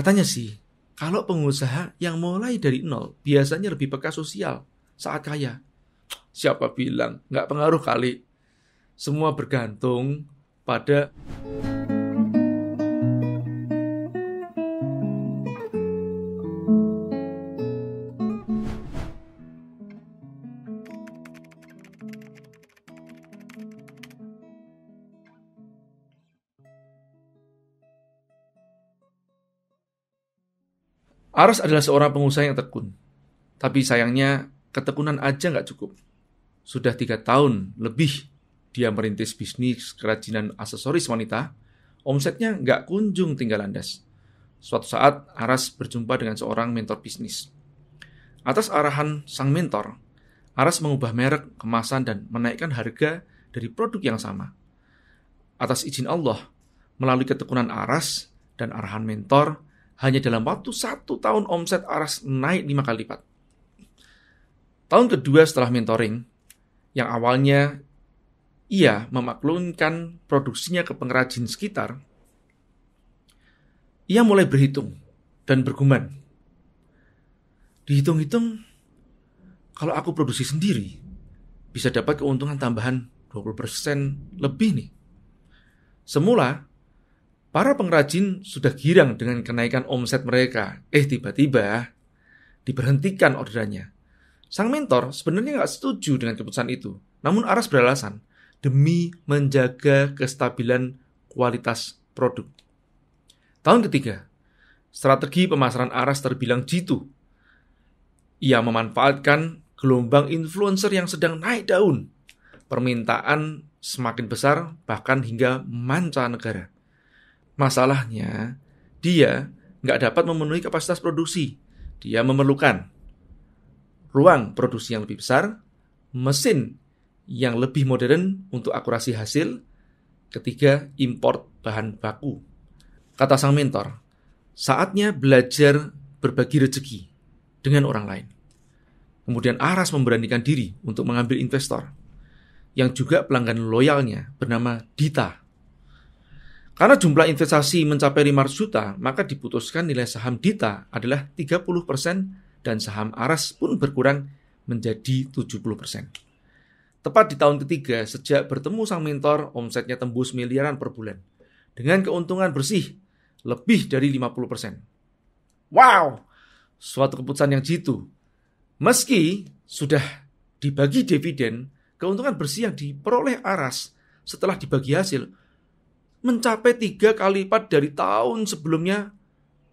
Katanya sih, kalau pengusaha yang mulai dari nol biasanya lebih peka sosial saat kaya. Siapa bilang? Nggak pengaruh kali. Semua bergantung pada Aras adalah seorang pengusaha yang tekun. Tapi sayangnya, ketekunan aja nggak cukup. Sudah tiga tahun lebih dia merintis bisnis kerajinan aksesoris wanita, omsetnya nggak kunjung tinggal landas. Suatu saat, Aras berjumpa dengan seorang mentor bisnis. Atas arahan sang mentor, Aras mengubah merek, kemasan, dan menaikkan harga dari produk yang sama. Atas izin Allah, melalui ketekunan Aras dan arahan mentor, hanya dalam waktu satu tahun omset Aras naik lima kali lipat. Tahun kedua setelah mentoring, yang awalnya ia memaklumkan produksinya ke pengrajin sekitar, ia mulai berhitung dan bergumam. Dihitung-hitung, kalau aku produksi sendiri, bisa dapat keuntungan tambahan 20% lebih nih. Semula, Para pengrajin sudah girang dengan kenaikan omset mereka. Eh, tiba-tiba diberhentikan orderannya. Sang mentor sebenarnya nggak setuju dengan keputusan itu. Namun Aras beralasan, demi menjaga kestabilan kualitas produk. Tahun ketiga, strategi pemasaran Aras terbilang jitu. Ia memanfaatkan gelombang influencer yang sedang naik daun. Permintaan semakin besar bahkan hingga mancanegara. Masalahnya, dia nggak dapat memenuhi kapasitas produksi. Dia memerlukan ruang produksi yang lebih besar, mesin yang lebih modern untuk akurasi hasil, ketiga import bahan baku. Kata sang mentor, saatnya belajar berbagi rezeki dengan orang lain. Kemudian Aras memberanikan diri untuk mengambil investor yang juga pelanggan loyalnya bernama Dita. Karena jumlah investasi mencapai 500 juta, maka diputuskan nilai saham Dita adalah 30% dan saham Aras pun berkurang menjadi 70%. Tepat di tahun ketiga, sejak bertemu sang mentor, omsetnya tembus miliaran per bulan. Dengan keuntungan bersih lebih dari 50%. Wow! Suatu keputusan yang jitu. Meski sudah dibagi dividen, keuntungan bersih yang diperoleh Aras setelah dibagi hasil mencapai tiga kali lipat dari tahun sebelumnya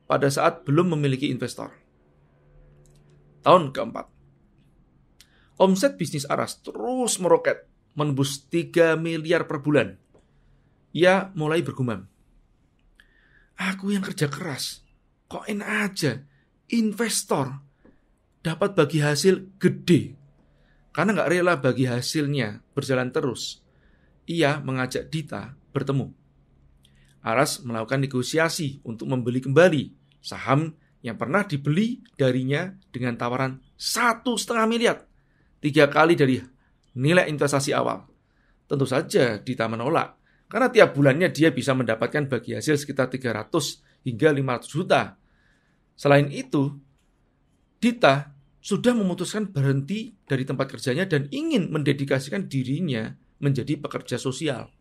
pada saat belum memiliki investor. Tahun keempat, omset bisnis Aras terus meroket menembus 3 miliar per bulan. Ia mulai bergumam. Aku yang kerja keras, kok enak aja investor dapat bagi hasil gede. Karena nggak rela bagi hasilnya berjalan terus, ia mengajak Dita bertemu. Aras melakukan negosiasi untuk membeli kembali saham yang pernah dibeli darinya dengan tawaran satu setengah miliar, tiga kali dari nilai investasi awal. Tentu saja Dita menolak, karena tiap bulannya dia bisa mendapatkan bagi hasil sekitar 300 hingga 500 juta. Selain itu, Dita sudah memutuskan berhenti dari tempat kerjanya dan ingin mendedikasikan dirinya menjadi pekerja sosial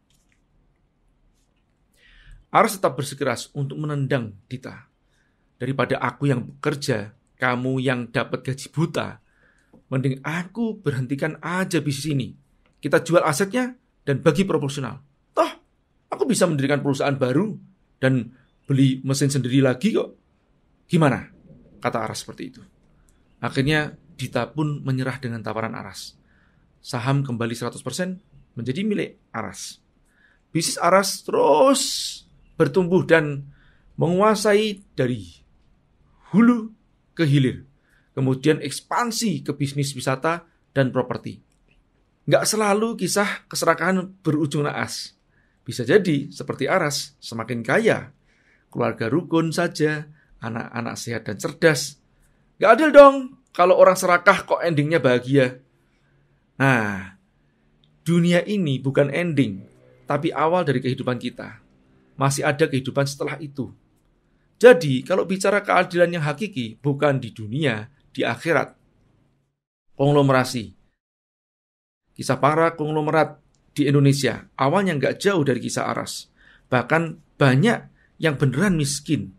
harus tetap bersikeras untuk menendang Dita. Daripada aku yang bekerja, kamu yang dapat gaji buta, mending aku berhentikan aja bisnis ini. Kita jual asetnya dan bagi proporsional. Toh, aku bisa mendirikan perusahaan baru dan beli mesin sendiri lagi kok. Gimana? Kata Aras seperti itu. Akhirnya Dita pun menyerah dengan tawaran Aras. Saham kembali 100% menjadi milik Aras. Bisnis Aras terus bertumbuh dan menguasai dari hulu ke hilir. Kemudian ekspansi ke bisnis wisata dan properti. Nggak selalu kisah keserakahan berujung naas. Bisa jadi seperti Aras, semakin kaya, keluarga rukun saja, anak-anak sehat dan cerdas. Nggak adil dong kalau orang serakah kok endingnya bahagia. Nah, dunia ini bukan ending, tapi awal dari kehidupan kita masih ada kehidupan setelah itu. Jadi, kalau bicara keadilan yang hakiki, bukan di dunia, di akhirat. Konglomerasi Kisah para konglomerat di Indonesia awalnya nggak jauh dari kisah Aras. Bahkan banyak yang beneran miskin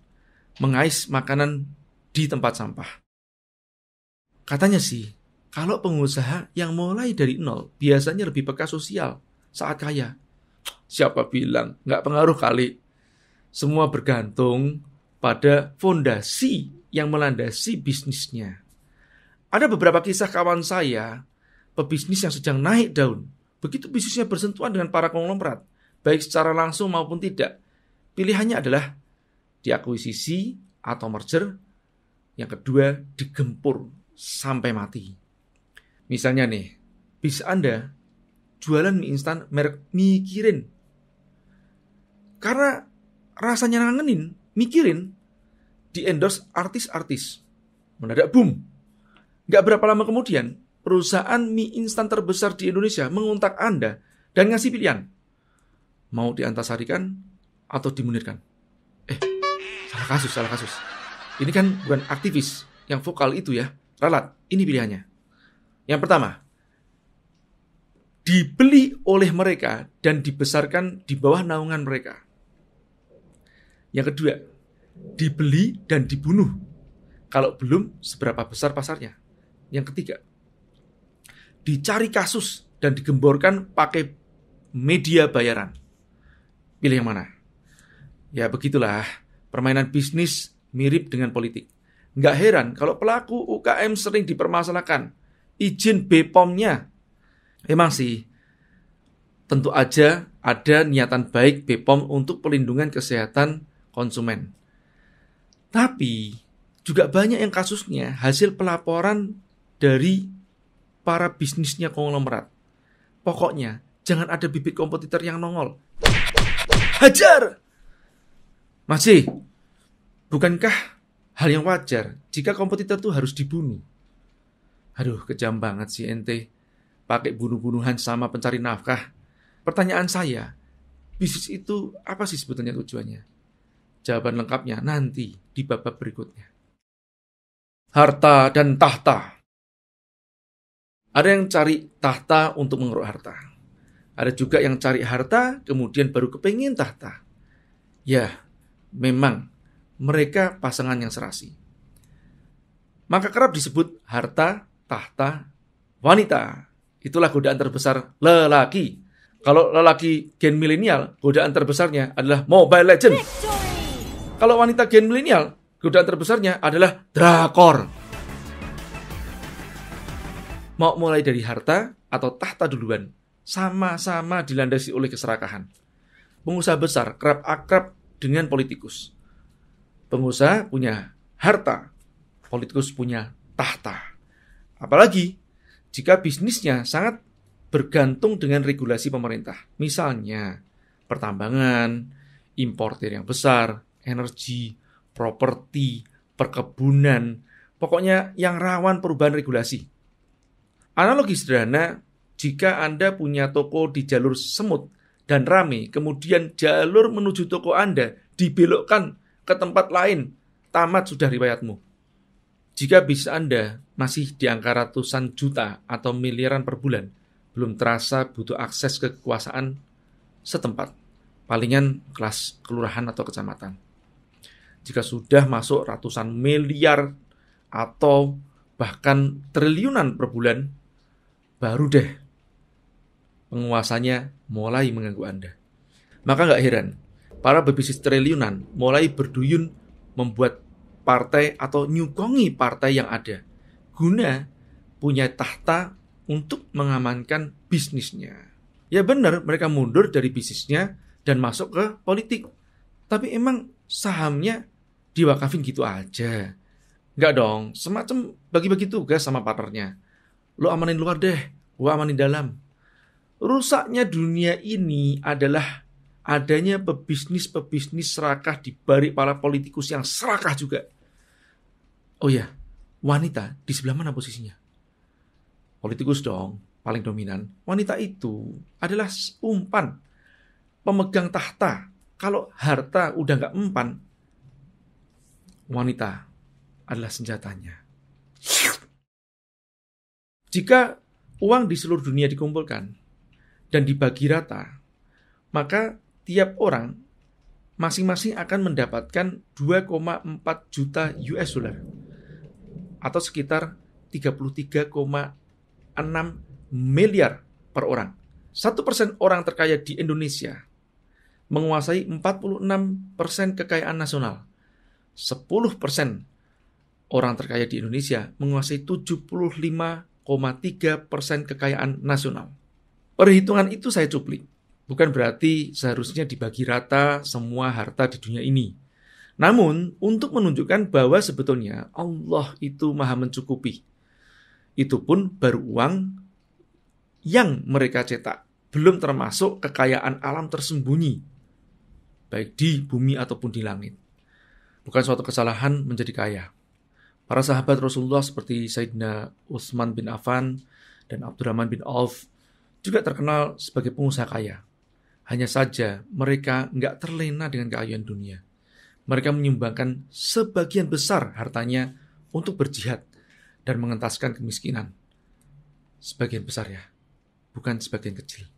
mengais makanan di tempat sampah. Katanya sih, kalau pengusaha yang mulai dari nol biasanya lebih peka sosial saat kaya Siapa bilang? Nggak pengaruh kali. Semua bergantung pada fondasi yang melandasi bisnisnya. Ada beberapa kisah kawan saya, pebisnis yang sedang naik daun. Begitu bisnisnya bersentuhan dengan para konglomerat, baik secara langsung maupun tidak, pilihannya adalah diakuisisi atau merger, yang kedua digempur sampai mati. Misalnya nih, bis Anda jualan mie instan merek mikirin. Karena rasanya nangenin, mikirin, di endorse artis-artis. Mendadak boom. Gak berapa lama kemudian, perusahaan mie instan terbesar di Indonesia mengontak Anda dan ngasih pilihan. Mau diantasarikan atau dimunirkan? Eh, salah kasus, salah kasus. Ini kan bukan aktivis yang vokal itu ya. Ralat, ini pilihannya. Yang pertama, dibeli oleh mereka dan dibesarkan di bawah naungan mereka. Yang kedua, dibeli dan dibunuh. Kalau belum, seberapa besar pasarnya. Yang ketiga, dicari kasus dan digemborkan pakai media bayaran. Pilih yang mana? Ya begitulah, permainan bisnis mirip dengan politik. Nggak heran kalau pelaku UKM sering dipermasalahkan. Izin BPOM-nya Emang sih tentu aja ada niatan baik BPOM untuk pelindungan kesehatan konsumen. Tapi juga banyak yang kasusnya hasil pelaporan dari para bisnisnya konglomerat. Pokoknya jangan ada bibit kompetitor yang nongol. Hajar! Masih, bukankah hal yang wajar jika kompetitor itu harus dibunuh? Aduh, kejam banget sih ente pakai bunuh-bunuhan sama pencari nafkah. Pertanyaan saya, bisnis itu apa sih sebetulnya tujuannya? Jawaban lengkapnya nanti di babak berikutnya. Harta dan tahta. Ada yang cari tahta untuk mengeruk harta. Ada juga yang cari harta, kemudian baru kepingin tahta. Ya, memang mereka pasangan yang serasi. Maka kerap disebut harta, tahta, wanita. Itulah godaan terbesar lelaki. Kalau lelaki gen milenial, godaan terbesarnya adalah Mobile Legend. Kalau wanita gen milenial, godaan terbesarnya adalah drakor. Mau mulai dari harta atau tahta duluan, sama-sama dilandasi oleh keserakahan. Pengusaha besar kerap akrab dengan politikus. Pengusaha punya harta, politikus punya tahta. Apalagi jika bisnisnya sangat bergantung dengan regulasi pemerintah. Misalnya, pertambangan, importer yang besar, energi, properti, perkebunan, pokoknya yang rawan perubahan regulasi. Analogi sederhana, jika Anda punya toko di jalur semut dan rame, kemudian jalur menuju toko Anda dibelokkan ke tempat lain, tamat sudah riwayatmu. Jika bisnis Anda masih di angka ratusan juta atau miliaran per bulan, belum terasa butuh akses ke kekuasaan setempat, palingan kelas kelurahan atau kecamatan. Jika sudah masuk ratusan miliar atau bahkan triliunan per bulan, baru deh penguasanya mulai mengganggu Anda. Maka nggak heran, para pebisnis triliunan mulai berduyun membuat partai atau nyukongi partai yang ada guna punya tahta untuk mengamankan bisnisnya. Ya benar mereka mundur dari bisnisnya dan masuk ke politik. Tapi emang sahamnya diwakafin gitu aja. Enggak dong, semacam bagi-bagi tugas sama partnernya. Lo amanin luar deh, gua amanin dalam. Rusaknya dunia ini adalah adanya pebisnis-pebisnis serakah di balik para politikus yang serakah juga. Oh ya, wanita di sebelah mana posisinya? Politikus dong, paling dominan. Wanita itu adalah umpan pemegang tahta. Kalau harta udah nggak empan, wanita adalah senjatanya. Jika uang di seluruh dunia dikumpulkan dan dibagi rata, maka tiap orang masing-masing akan mendapatkan 2,4 juta US dollar atau sekitar 33,6 miliar per orang. 1% orang terkaya di Indonesia menguasai 46% persen kekayaan nasional. 10% persen orang terkaya di Indonesia menguasai 75,3% persen kekayaan nasional. Perhitungan itu saya cuplik. Bukan berarti seharusnya dibagi rata semua harta di dunia ini namun, untuk menunjukkan bahwa sebetulnya Allah itu maha mencukupi. Itu pun baru uang yang mereka cetak. Belum termasuk kekayaan alam tersembunyi. Baik di bumi ataupun di langit. Bukan suatu kesalahan menjadi kaya. Para sahabat Rasulullah seperti Sayyidina Utsman bin Affan dan Abdurrahman bin Auf juga terkenal sebagai pengusaha kaya. Hanya saja mereka nggak terlena dengan keayuan dunia mereka menyumbangkan sebagian besar hartanya untuk berjihad dan mengentaskan kemiskinan. Sebagian besar ya, bukan sebagian kecil.